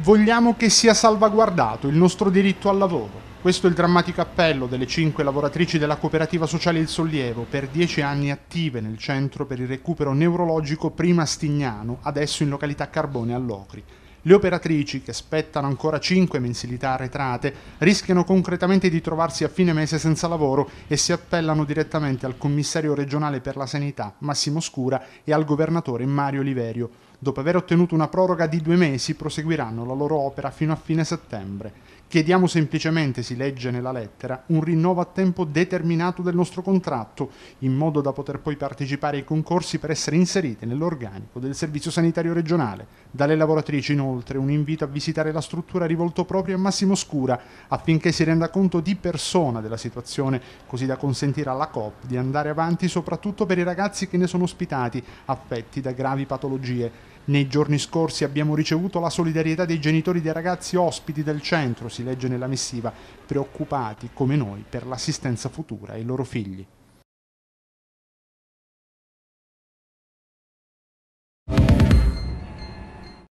Vogliamo che sia salvaguardato il nostro diritto al lavoro. Questo è il drammatico appello delle cinque lavoratrici della cooperativa sociale Il Sollievo, per dieci anni attive nel centro per il recupero neurologico prima a Stignano, adesso in località Carbone all'Ocri. Le operatrici, che spettano ancora cinque mensilità arretrate, rischiano concretamente di trovarsi a fine mese senza lavoro e si appellano direttamente al commissario regionale per la sanità Massimo Scura e al governatore Mario Oliverio dopo aver ottenuto una proroga di due mesi, proseguiranno la loro opera fino a fine settembre. Chiediamo semplicemente, si legge nella lettera, un rinnovo a tempo determinato del nostro contratto, in modo da poter poi partecipare ai concorsi per essere inseriti nell'organico del Servizio Sanitario Regionale. Dalle lavoratrici inoltre un invito a visitare la struttura rivolto proprio a Massimo Scura affinché si renda conto di persona della situazione, così da consentire alla COP di andare avanti soprattutto per i ragazzi che ne sono ospitati, affetti da gravi patologie. Nei giorni scorsi abbiamo ricevuto la solidarietà dei genitori dei ragazzi ospiti del centro, si legge nella missiva, preoccupati come noi per l'assistenza futura ai loro figli.